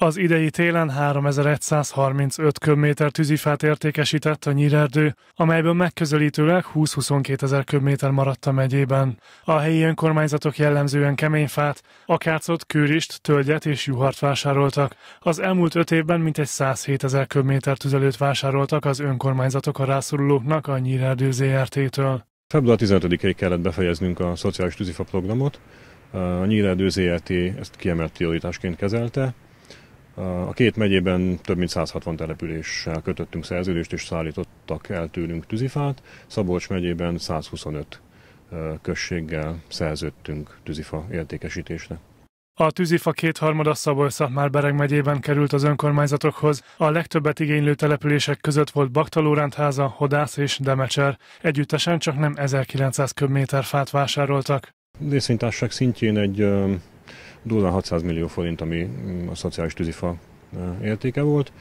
Az idei télen 3135 köbméter tűzifát értékesített a nyírerdő, amelyből megközelítőleg 20-22 ezer köbméter maradt a megyében. A helyi önkormányzatok jellemzően kemény fát, akácot, kőrist, tölgyet és juhart vásároltak. Az elmúlt öt évben mintegy 107 ezer köbméter tüzelőt vásároltak az önkormányzatok a rászorulóknak a nyírerdő ZRT-től. Február 15-ig kellett befejeznünk a szociális tűzifa programot. A Nyírerdő ZRT ezt kiemelt prioritásként kezelte, a két megyében több mint 160 településsel kötöttünk szerződést, és szállítottak el tőlünk tűzifát. Szabolcs megyében 125 községgel szerződtünk tűzifa értékesítésre. A tűzifa kétharmada szabolcs már bereg megyében került az önkormányzatokhoz. A legtöbbet igénylő települések között volt Baktalórendháza, Hodász és Demecser. Együttesen csak nem 1900 köbméter fát vásároltak. Részvénytárság szintjén egy durván 600 millió forint, ami mm, a szociális tűzifa e, értéke volt.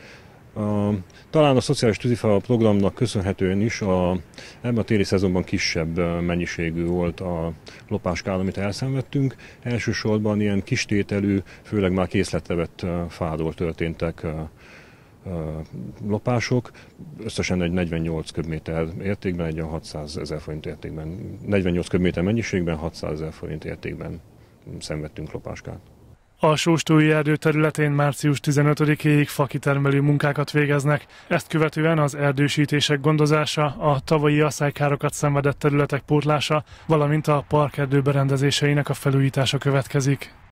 A, talán a szociális tűzifa programnak köszönhetően is a, ebben a téli szezonban kisebb e, mennyiségű volt a lopáskál, amit elszenvedtünk. Elsősorban ilyen kis tételű, főleg már készletre vett e, fáról történtek lopások, összesen egy 48 köbméter értékben, egy 600 ezer forint értékben, 48 köbméter mennyiségben, 600 ezer forint értékben szenvedtünk lopáskát. A Sóstói erdő területén március 15-éig fakitermelő munkákat végeznek, ezt követően az erdősítések gondozása, a tavalyi asszálykárokat szenvedett területek pótlása, valamint a parkerdő berendezéseinek a felújítása következik.